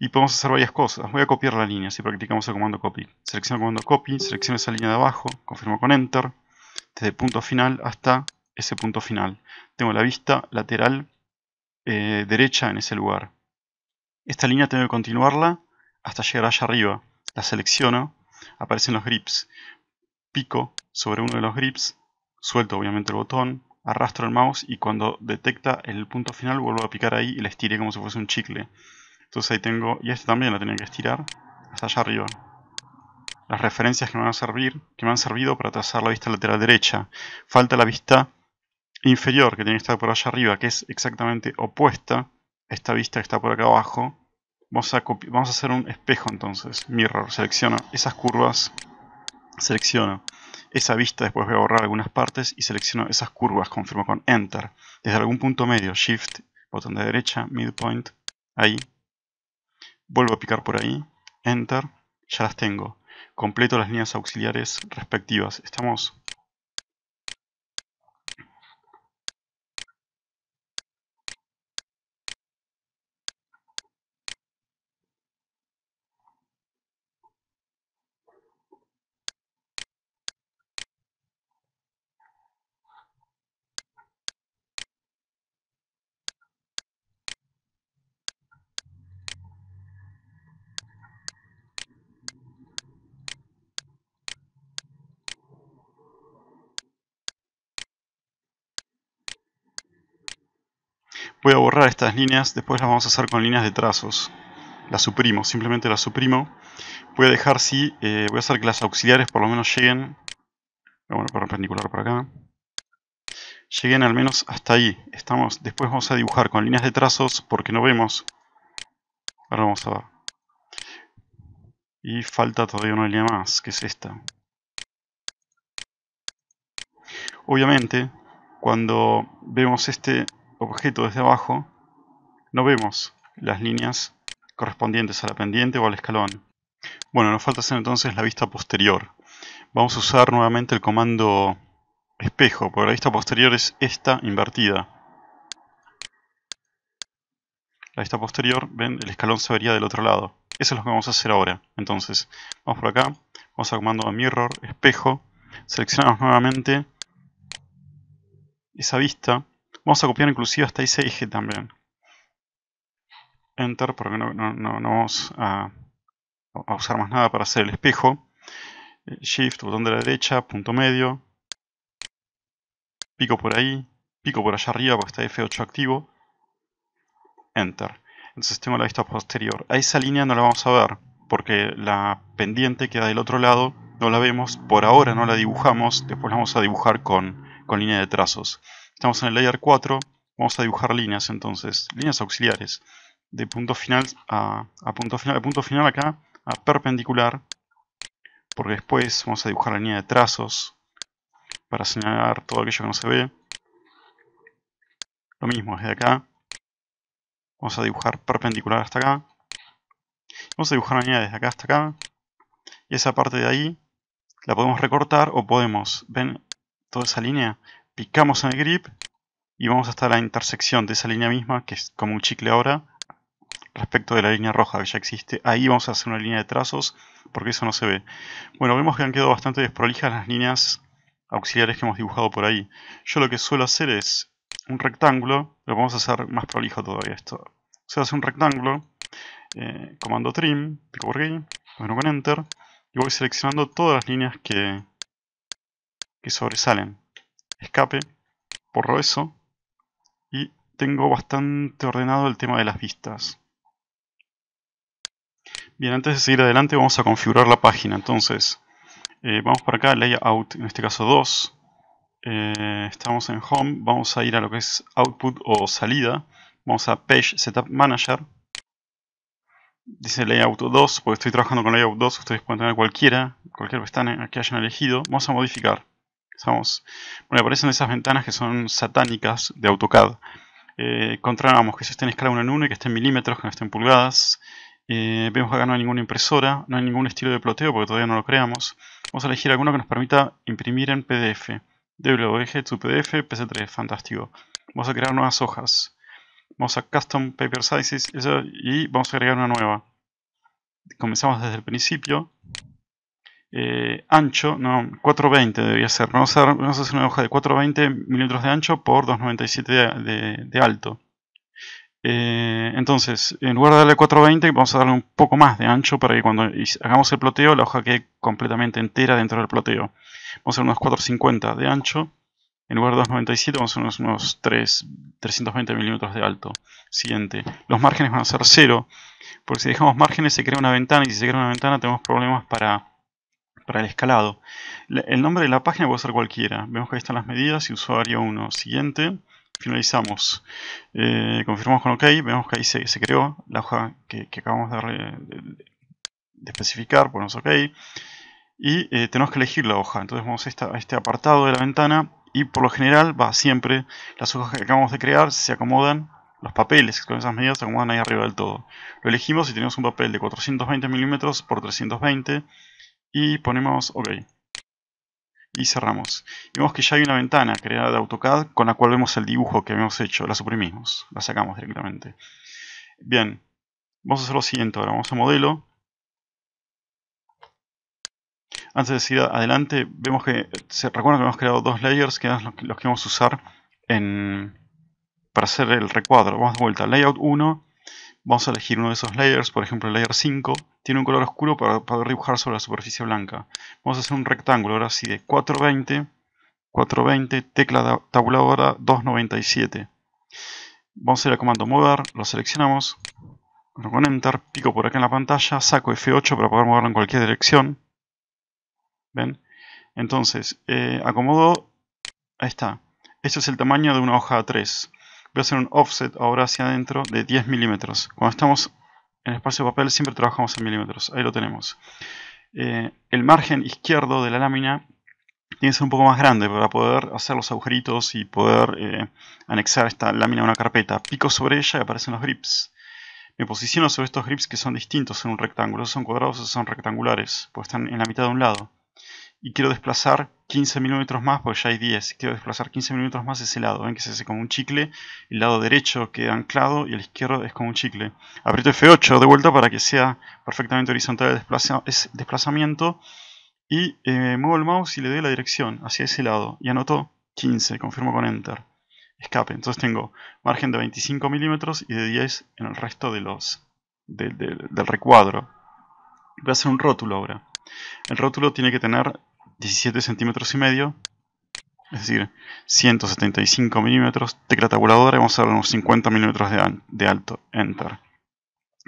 y podemos hacer varias cosas. Voy a copiar la línea si practicamos el comando copy. Selecciono el comando copy, selecciono esa línea de abajo, confirmo con enter, desde el punto final hasta ese punto final. Tengo la vista lateral eh, derecha en ese lugar. Esta línea tengo que continuarla hasta llegar allá arriba. La selecciono, aparecen los grips. Pico sobre uno de los grips, suelto obviamente el botón, arrastro el mouse y cuando detecta el punto final vuelvo a picar ahí y la estiré como si fuese un chicle. Entonces ahí tengo, y esta también la tenía que estirar hasta allá arriba. Las referencias que me van a servir, que me han servido para trazar la vista lateral derecha. Falta la vista inferior, que tiene que estar por allá arriba, que es exactamente opuesta a esta vista que está por acá abajo. Vamos a, vamos a hacer un espejo entonces, mirror, selecciono esas curvas, selecciono esa vista, después voy a borrar algunas partes y selecciono esas curvas, confirmo con Enter. Desde algún punto medio, Shift, botón de derecha, Midpoint, ahí, Vuelvo a picar por ahí. Enter. Ya las tengo. Completo las líneas auxiliares respectivas. ¿Estamos? Voy a borrar estas líneas, después las vamos a hacer con líneas de trazos. Las suprimo, simplemente las suprimo. Voy a dejar, sí, eh, voy a hacer que las auxiliares por lo menos lleguen. Ah, bueno, perpendicular por acá. Lleguen al menos hasta ahí. Estamos, después vamos a dibujar con líneas de trazos porque no vemos. Ahora vamos a ver. Y falta todavía una línea más, que es esta. Obviamente, cuando vemos este objeto desde abajo, no vemos las líneas correspondientes a la pendiente o al escalón. Bueno, nos falta hacer entonces la vista posterior. Vamos a usar nuevamente el comando espejo, porque la vista posterior es esta invertida. La vista posterior, ven, el escalón se vería del otro lado. Eso es lo que vamos a hacer ahora. Entonces, vamos por acá, vamos al comando mirror, espejo, seleccionamos nuevamente esa vista Vamos a copiar inclusive hasta ese 6 también. Enter, porque no, vamos a, usar más nada para hacer el espejo. Eh, shift, botón de la derecha, punto medio. Pico por ahí, pico por allá arriba porque está F8 activo. Enter. Entonces tengo la vista posterior. A esa línea no la vamos a ver porque la pendiente queda del otro lado. No la vemos, por ahora no la dibujamos, después la vamos a dibujar con, con línea de trazos. Estamos en el layer 4, vamos a dibujar líneas entonces, líneas auxiliares, de punto final a, punto final, de punto final acá a perpendicular, porque después vamos a dibujar la línea de trazos para señalar todo aquello que no se ve. Lo mismo desde acá, vamos a dibujar perpendicular hasta acá, vamos a dibujar la línea desde acá hasta acá, y esa parte de ahí la podemos recortar o podemos, ven toda esa línea, picamos en el grip y vamos hasta la intersección de esa línea misma, que es como un chicle ahora, respecto de la línea roja que ya existe. Ahí vamos a hacer una línea de trazos porque eso no se ve. Bueno, vemos que han quedado bastante desprolijas las líneas auxiliares que hemos dibujado por ahí. Yo lo que suelo hacer es un rectángulo, lo vamos a hacer más prolijo todavía esto. Se hace un rectángulo, eh, comando trim, pico por aquí, bueno con enter, y voy seleccionando todas las líneas que, que sobresalen escape, borro eso y tengo bastante ordenado el tema de las vistas. Bien, antes de seguir adelante vamos a configurar la página, entonces eh, vamos para acá, layout, en este caso 2, eh, estamos en home, vamos a ir a lo que es output o salida, vamos a page setup manager, dice layout 2, porque estoy trabajando con layout 2, ustedes pueden tener cualquiera, cualquier que hayan elegido, vamos a modificar vamos bueno, aparecen esas ventanas que son satánicas de AutoCAD. Eh, que eso está en escala 1 en 1 y que estén milímetros, que no estén pulgadas. Eh, vemos que acá no hay ninguna impresora, no hay ningún estilo de ploteo porque todavía no lo creamos. Vamos a elegir alguno que nos permita imprimir en PDF. WG tu PDF, PC3, fantástico. Vamos a crear nuevas hojas. Vamos a Custom Paper Sizes y vamos a agregar una nueva. Comenzamos desde el principio. Eh, ancho, no, 420 debería ser. Vamos a, hacer una hoja de 420 milímetros de ancho por 297 de, alto. Eh, entonces, en lugar de darle 420, vamos a darle un poco más de ancho para que cuando hagamos el ploteo la hoja quede completamente entera dentro del ploteo. Vamos a hacer unos 450 de ancho. En lugar de 297 vamos a hacer unos, unos 3, 320 milímetros de alto. Siguiente. Los márgenes van a ser 0. Porque si dejamos márgenes se crea una ventana y si se crea una ventana tenemos problemas para para el escalado. El nombre de la página puede ser cualquiera. Vemos que ahí están las medidas y usuario 1. Siguiente. Finalizamos. Eh, confirmamos con OK. Vemos que ahí se, creó la hoja que, acabamos de, especificar. Ponemos OK. Y eh, tenemos que elegir la hoja. Entonces vamos a, a este apartado de la ventana. Y por lo general va siempre las hojas que acabamos de crear se acomodan los papeles con esas medidas se acomodan ahí arriba del todo. Lo elegimos y tenemos un papel de 420 milímetros por 320 y ponemos OK. Y cerramos. vemos que ya hay una ventana creada de AutoCAD con la cual vemos el dibujo que habíamos hecho. La suprimimos, la sacamos directamente. Bien, vamos a hacer lo siguiente ahora. Vamos a modelo. Antes de seguir adelante, vemos que, se que hemos creado dos layers que eran los que vamos a usar para hacer el recuadro. Vamos de vuelta, layout 1 Vamos a elegir uno de esos layers, por ejemplo el layer 5, tiene un color oscuro para poder dibujar sobre la superficie blanca. Vamos a hacer un rectángulo, ahora sí, de 420, 420, tecla tabuladora 297. Vamos a ir al comando mover, lo seleccionamos, con enter, pico por acá en la pantalla, saco F8 para poder moverlo en cualquier dirección. ¿Ven? Entonces, eh, acomodo, ahí está. Este es el tamaño de una hoja A3 voy a hacer un offset ahora hacia adentro de 10 milímetros. Cuando estamos en espacio de papel siempre trabajamos en milímetros, ahí lo tenemos. Eh, el margen izquierdo de la lámina tiene que ser un poco más grande para poder hacer los agujeritos y poder eh, anexar esta lámina a una carpeta. Pico sobre ella y aparecen los grips. Me posiciono sobre estos grips que son distintos en un rectángulo, son cuadrados o son rectangulares, pues están en la mitad de un lado y quiero desplazar 15 milímetros más, porque ya hay 10, quiero desplazar 15 milímetros más ese lado, ven que se hace como un chicle, el lado derecho queda anclado y el izquierdo es como un chicle. Aprieto F8 de vuelta para que sea perfectamente horizontal el es desplazamiento y eh, muevo el mouse y le doy la dirección hacia ese lado y anoto 15, confirmo con Enter. Escape, entonces tengo margen de 25 milímetros y de 10 en el resto de los, del recuadro. Voy a hacer un rótulo ahora. El rótulo tiene que tener 17 centímetros y medio, es decir, 175 milímetros, tecla tabuladora, vamos a dar unos 50 milímetros de, alto, enter.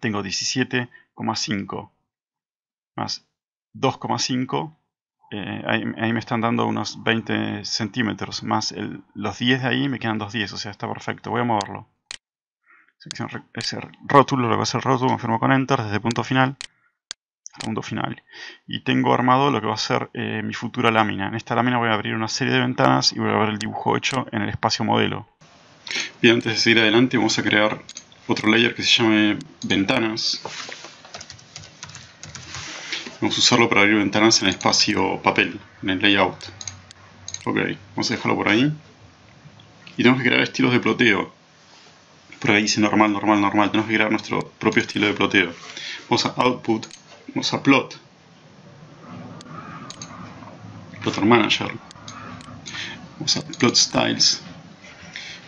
Tengo 17,5 más 2,5, eh, ahí, me están dando unos 20 centímetros, más los 10 de ahí me quedan dos 10, o sea, está perfecto, voy a moverlo. Sección, ese rótulo, lo voy a hacer rótulo, confirmo con enter, desde punto final punto final. Y tengo armado lo que va a ser eh, mi futura lámina. En esta lámina voy a abrir una serie de ventanas y voy a ver el dibujo hecho en el espacio modelo. Bien, antes de seguir adelante vamos a crear otro layer que se llame ventanas. Vamos a usarlo para abrir ventanas en el espacio papel, en el layout. Ok, vamos a dejarlo por ahí. Y tenemos que crear estilos de ploteo. Por ahí dice normal, normal, normal. Tenemos que crear nuestro propio estilo de ploteo. Vamos a output Vamos a plot plotter manager vamos a plot styles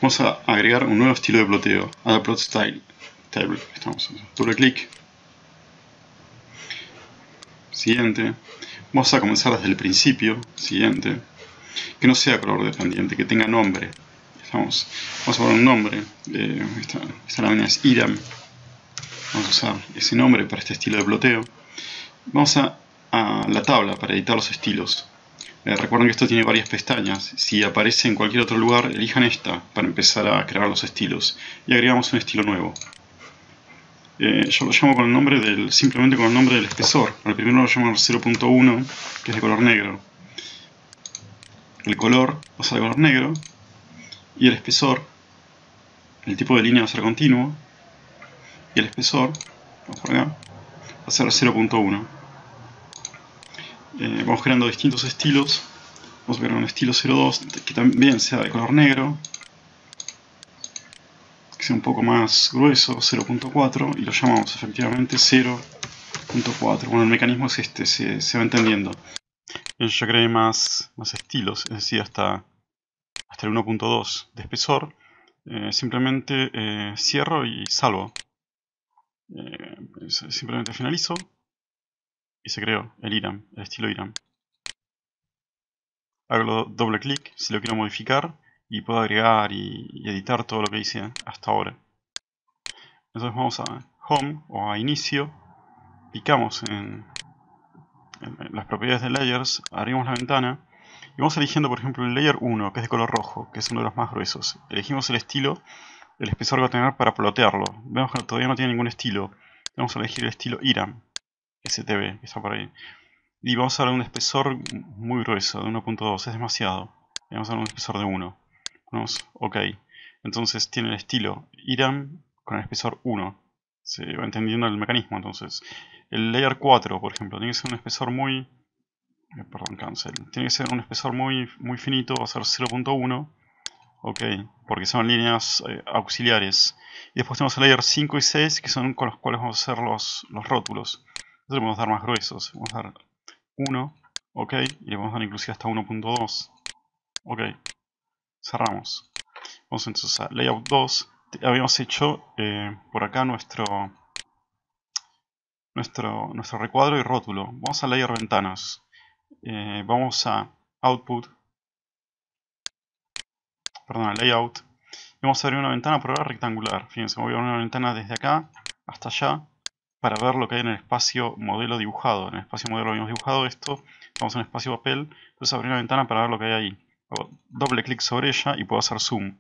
vamos a agregar un nuevo estilo de ploteo a plot style table doble clic siguiente vamos a comenzar desde el principio siguiente que no sea color dependiente que tenga nombre estamos vamos a poner un nombre eh, esta, lámina es Iram, vamos a usar ese nombre para este estilo de ploteo Vamos a, la tabla para editar los estilos. Eh, recuerden que esto tiene varias pestañas. Si aparece en cualquier otro lugar, elijan esta para empezar a crear los estilos. Y agregamos un estilo nuevo. Eh, yo lo llamo con el nombre del, simplemente con el nombre del espesor. El primero lo llamo 0.1, que es de color negro. El color va a ser de color negro. Y el espesor, el tipo de línea va a ser continuo. Y el espesor, vamos por acá, va a ser 0.1. Eh, vamos creando distintos estilos. Vamos a crear un estilo 02 que también sea de color negro. Que sea un poco más grueso, 0.4. Y lo llamamos efectivamente 0.4. Bueno, el mecanismo es este, se, va entendiendo. Yo creé más, más estilos, es decir, hasta, hasta el 1.2 de espesor. Eh, simplemente eh, cierro y salvo. simplemente finalizo y se creó el IRAM, el estilo IRAM. Hago doble clic si lo quiero modificar y puedo agregar y, editar todo lo que hice hasta ahora. Entonces vamos a Home o a Inicio, picamos en, en las propiedades de Layers, abrimos la ventana y vamos eligiendo por ejemplo el Layer 1, que es de color rojo, que es uno de los más gruesos. Elegimos el estilo, el espesor que va a tener para plotearlo. Vemos que todavía no tiene ningún estilo. Vamos a elegir el estilo IRAM. STB, que está por ahí. Y vamos a dar un espesor muy grueso, de 1.2, es demasiado. Y vamos a darle un espesor de 1. OK. Entonces tiene el estilo IRAM con el espesor 1. Se va entendiendo el mecanismo. Entonces, el layer 4, por ejemplo, tiene que ser un espesor muy. Eh, perdón, cancel. Tiene que ser un espesor muy, muy finito, va a ser 0.1. Ok, porque son líneas eh, auxiliares. Y después tenemos el layer 5 y 6, que son con los cuales vamos a hacer los, los rótulos. Entonces le podemos dar más gruesos. Vamos a dar 1, ok, y le podemos dar inclusive hasta 1.2. Ok, cerramos. Vamos entonces a layout 2. Habíamos hecho eh, por acá nuestro, nuestro, nuestro recuadro y rótulo. Vamos a layer ventanas. Eh, vamos a output, perdón, a layout. Y vamos a abrir una ventana por ahora rectangular. Fíjense, voy a abrir una ventana desde acá hasta allá para ver lo que hay en el espacio modelo dibujado. En el espacio modelo habíamos dibujado esto, vamos a un espacio papel, entonces abrir una ventana para ver lo que hay ahí. Hago doble clic sobre ella y puedo hacer zoom.